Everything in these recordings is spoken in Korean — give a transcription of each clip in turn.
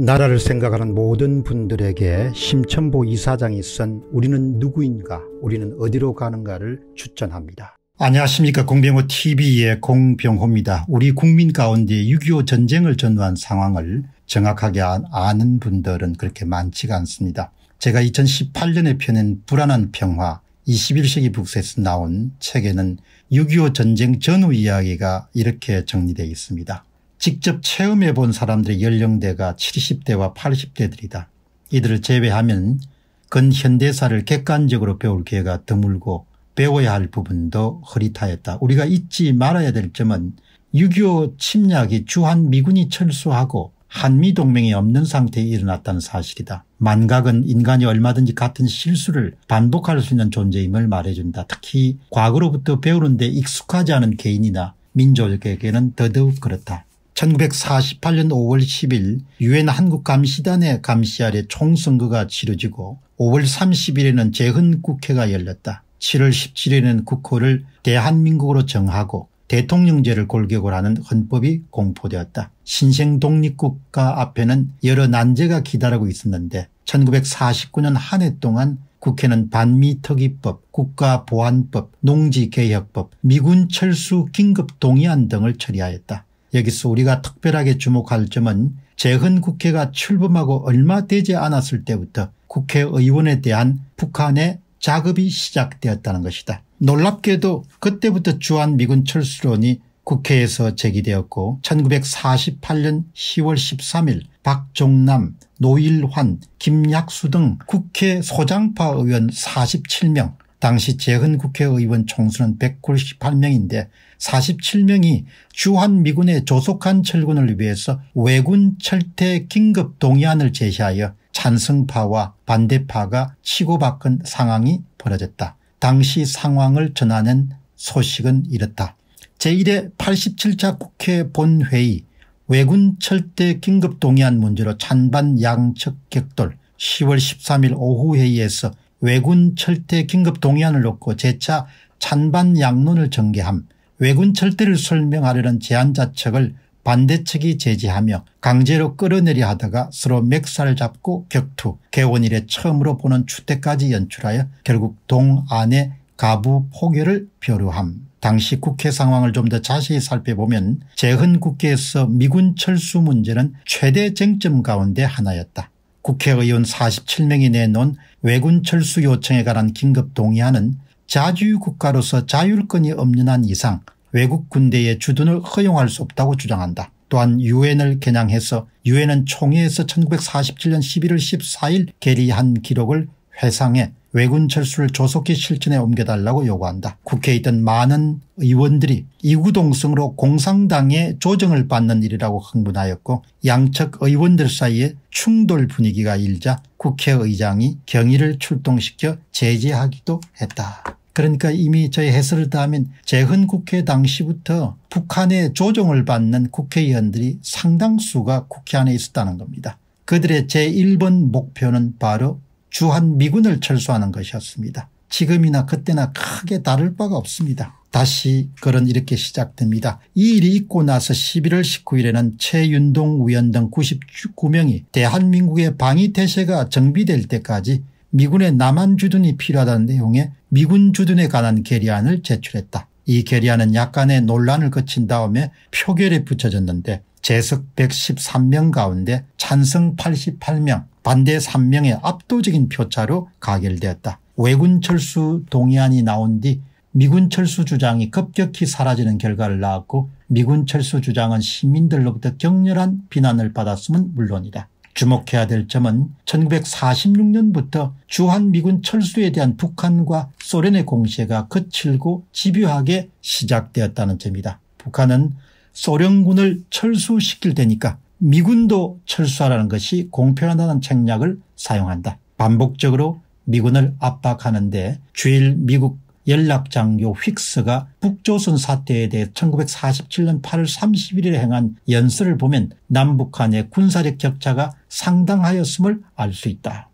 나라를 생각하는 모든 분들에게 심천보 이사장이 쓴 우리는 누구인가 우리는 어디로 가는가를 추천합니다. 안녕하십니까 공병호TV의 공병호입니다. 우리 국민 가운데 6.25 전쟁을 전후한 상황을 정확하게 아, 아는 분들은 그렇게 많지가 않습니다. 제가 2018년에 펴낸 불안한 평화 21세기 북서에서 나온 책에는 6.25 전쟁 전후 이야기가 이렇게 정리되어 있습니다. 직접 체험해 본 사람들의 연령대가 70대와 80대들이다. 이들을 제외하면 근현대사를 객관적으로 배울 기회가 드물고 배워야 할 부분도 허리타였다. 우리가 잊지 말아야 될 점은 6.25 침략이 주한미군이 철수하고 한미동맹이 없는 상태에 일어났다는 사실이다. 만각은 인간이 얼마든지 같은 실수를 반복할 수 있는 존재임을 말해준다. 특히 과거로부터 배우는데 익숙하지 않은 개인이나 민족에게는 더더욱 그렇다. 1948년 5월 10일 유엔 한국감시단의 감시 아래 총선거가 치러지고 5월 30일에는 재헌국회가 열렸다. 7월 17일에는 국호를 대한민국으로 정하고 대통령제를 골격으로 하는 헌법이 공포되었다. 신생 독립국가 앞에는 여러 난제가 기다리고 있었는데 1949년 한 해 동안 국회는 반미특위법, 국가보안법, 농지개혁법, 미군 철수 긴급동의안 등을 처리하였다. 여기서 우리가 특별하게 주목할 점은 재헌 국회가 출범하고 얼마 되지 않았을 때부터 국회의원에 대한 북한의 작업이 시작되었다는 것이다. 놀랍게도 그때부터 주한미군 철수론이 국회에서 제기되었고 1948년 10월 13일 박종남, 노일환, 김약수 등 국회 소장파 의원 47명 당시 재헌 국회의원 총수는 198명인데 47명이 주한미군의 조속한 철군을 위해서 외군 철퇴 긴급 동의안을 제시하여 찬성파와 반대파가 치고받은 상황이 벌어졌다. 당시 상황을 전하는 소식은 이렇다. 제1회 87차 국회 본회의 외군 철대 긴급 동의안 문제로 찬반 양측 격돌 10월 13일 오후 회의에서 외군 철대 긴급 동의안을 놓고 재차 찬반 양론을 전개함 외군 철대를 설명하려는 제안자책을 반대측이 제지하며 강제로 끌어내려 하다가 서로 맥살을 잡고 격투 개원 일에 처음으로 보는 추태까지 연출하여 결국 동안의 가부 포교를 표류함. 당시 국회 상황을 좀 더 자세히 살펴보면 재헌 국회에서 미군 철수 문제는 최대 쟁점 가운데 하나였다. 국회의원 47명이 내놓은 외군 철수 요청에 관한 긴급 동의안은 자주국가로서 자율권이 없는 한 이상 외국 군대의 주둔을 허용할 수 없다고 주장한다. 또한 유엔을 겨냥해서 유엔은 총회에서 1947년 11월 14일 계리한 기록을 회상에 외군 철수를 조속히 실천에 옮겨달라고 요구한다. 국회에 있던 많은 의원들이 이구동성으로 공산당의 조정을 받는 일이라고 흥분하였고 양측 의원들 사이에 충돌 분위기가 일자 국회의장이 경의를 출동시켜 제재하기도 했다. 그러니까 이미 저희 해설을 다하면 재헌 국회 당시부터 북한의 조정을 받는 국회의원들이 상당수가 국회 안에 있었다는 겁니다. 그들의 제1번 목표는 바로 주한 미군을 철수하는 것이었습니다. 지금이나 그때나 크게 다를 바가 없습니다. 다시 글은 이렇게 시작됩니다. 이 일이 있고 나서 11월 19일에는 최윤동 위원 등 99명이 대한민국의 방위 태세가 정비될 때까지 미군의 남한 주둔이 필요하다는 내용의 미군 주둔에 관한 계리안을 제출했다. 이 계리안은 약간의 논란을 거친 다음에 표결에 붙여졌는데 재석 113명 가운데 찬성 88명 반대 3명의 압도적인 표차로 가결되었다. 외군 철수 동의안이 나온 뒤 미군 철수 주장이 급격히 사라지는 결과를 낳았고 미군 철수 주장은 시민들로부터 격렬한 비난을 받았음은 물론이다. 주목해야 될 점은 1946년부터 주한미군 철수에 대한 북한과 소련의 공세가 거칠고 집요하게 시작되었다는 점이다. 북한은 소련군을 철수시킬 테니까 미군도 철수하라는 것이 공평하다는 책략을 사용한다. 반복적으로 미군을 압박하는데 주일 미국 연락장교 휙스가 북조선 사태에 대해 1947년 8월 31일에 행한 연설을 보면 남북한의 군사적 격차가 상당하였음을 알 수 있다.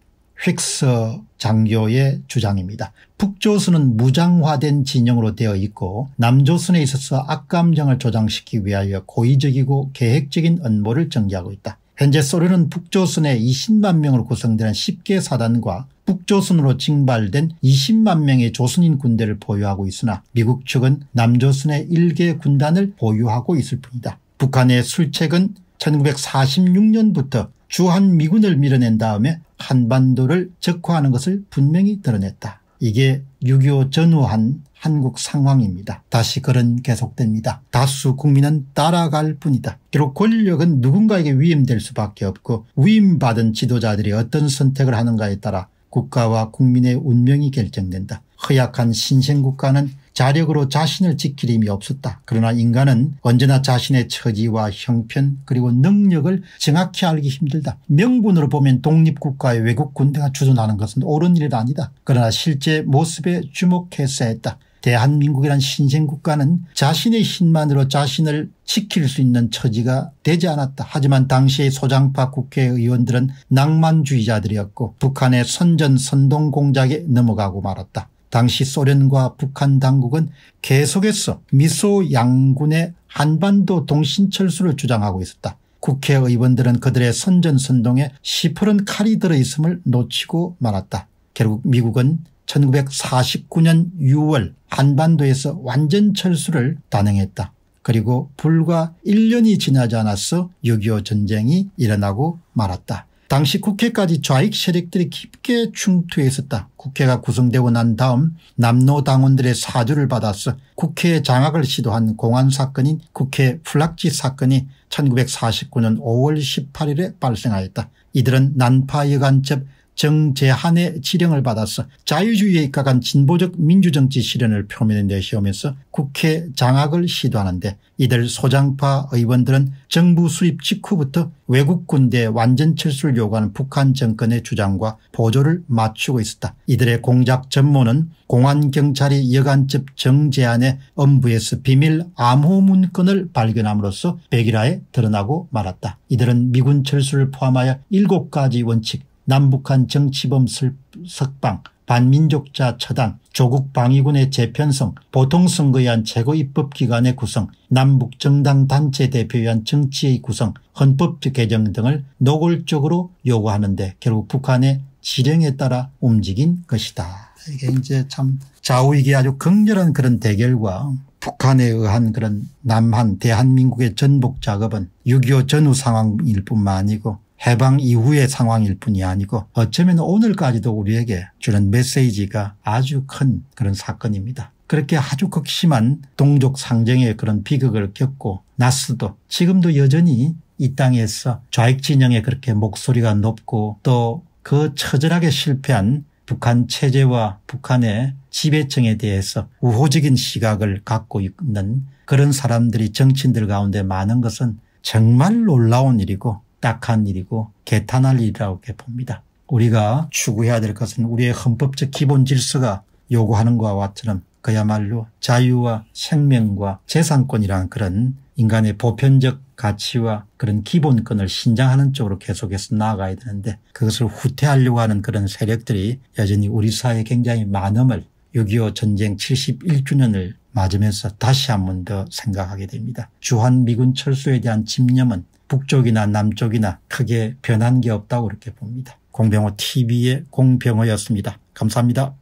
힉스 장교의 주장입니다. 북조선은 무장화된 진영으로 되어 있고 남조선에 있어서 악감정을 조장시키기 위하여 고의적이고 계획적인 음모를 전개하고 있다. 현재 소련은 북조선의 20만 명으로 구성되는 10개 사단과 북조선으로 징발된 20만 명의 조선인 군대를 보유하고 있으나 미국 측은 남조선의 1개 군단을 보유하고 있을 뿐이다. 북한의 술책은 1946년부터 주한미군을 밀어낸 다음에 한반도를 적화하는 것을 분명히 드러냈다. 이게 6.25 전후한 한국 상황입니다. 다시 그런 계속됩니다. 다수 국민은 따라갈 뿐이다. 비록 권력은 누군가에게 위임될 수밖에 없고 위임받은 지도자들이 어떤 선택을 하는가에 따라 국가와 국민의 운명이 결정된다. 허약한 신생국가는 자력으로 자신을 지킬 힘이 없었다. 그러나 인간은 언제나 자신의 처지와 형편 그리고 능력을 정확히 알기 힘들다. 명분으로 보면 독립국가의 외국 군대가 주둔하는 것은 옳은 일은 아니다. 그러나 실제 모습에 주목했어야 했다. 대한민국이란 신생국가는 자신의 힘만으로 자신을 지킬 수 있는 처지가 되지 않았다. 하지만 당시의 소장파 국회의원들은 낭만주의자들이었고 북한의 선전 선동 공작에 넘어가고 말았다. 당시 소련과 북한 당국은 계속해서 미소 양군의 한반도 동신철수를 주장하고 있었다. 국회의원들은 그들의 선전선동에 시퍼런 칼이 들어있음을 놓치고 말았다. 결국 미국은 1949년 6월 한반도에서 완전 철수를 단행했다. 그리고 불과 1년이 지나지 않아서 6.25 전쟁이 일어나고 말았다. 당시 국회까지 좌익 세력들이 깊게 충투해 있었다. 국회가 구성되고 난 다음 남노 당원들의 사주를 받아서 국회의 장악을 시도한 공안 사건인 국회 플락지 사건이 1949년 5월 18일에 발생하였다. 이들은 난파 여관첩 정재한의 지령을 받아서 자유주의에 입각한 진보적 민주정치 실현을 표면에 내세우면서 국회 장악을 시도하는데 이들 소장파 의원들은 정부 수립 직후부터 외국 군대 완전 철수를 요구하는 북한 정권의 주장과 보조를 맞추고 있었다. 이들의 공작 전모는 공안경찰이 여간집 정재한의 엄부에서 비밀 암호문건을 발견함으로써 백일화에 드러나고 말았다. 이들은 미군 철수를 포함하여 7가지 원칙 남북한 정치범 석방, 반민족자 처단, 조국 방위군의 재편성, 보통선거에 의한 최고입법기관의 구성, 남북 정당 단체 대표에 한 정치의 구성, 헌법 개정 등을 노골적으로 요구하는데 결국 북한의 지령에 따라 움직인 것이다. 이게 이제 참 좌우익의 아주 극렬한 그런 대결과 북한에 의한 그런 남한 대한민국의 전복 작업은 6.25 전후 상황일 뿐만 아니고 해방 이후의 상황일 뿐이 아니고 어쩌면 오늘까지도 우리에게 주는 메시지가 아주 큰 그런 사건입니다. 그렇게 아주 극심한 동족 상쟁의 그런 비극을 겪고 나스도 지금도 여전히 이 땅에서 좌익 진영에 그렇게 목소리가 높고 또 그 처절하게 실패한 북한 체제와 북한의 지배층에 대해서 우호적인 시각을 갖고 있는 그런 사람들이 정치인들 가운데 많은 것은 정말 놀라운 일이고 딱한 일이고 개탄할 일이라고 봅니다. 우리가 추구해야 될 것은 우리의 헌법적 기본 질서가 요구하는 것과 같처럼 그야말로 자유와 생명과 재산권이라는 그런 인간의 보편적 가치와 그런 기본권을 신장하는 쪽으로 계속해서 나아가야 되는데 그것을 후퇴하려고 하는 그런 세력들이 여전히 우리 사회에 굉장히 많음을 6.25 전쟁 71주년을 맞으면서 다시 한 번 더 생각하게 됩니다. 주한미군 철수에 대한 집념은 북쪽이나 남쪽이나 크게 변한 게 없다고 그렇게 봅니다. 공병호 TV의 공병호였습니다. 감사합니다.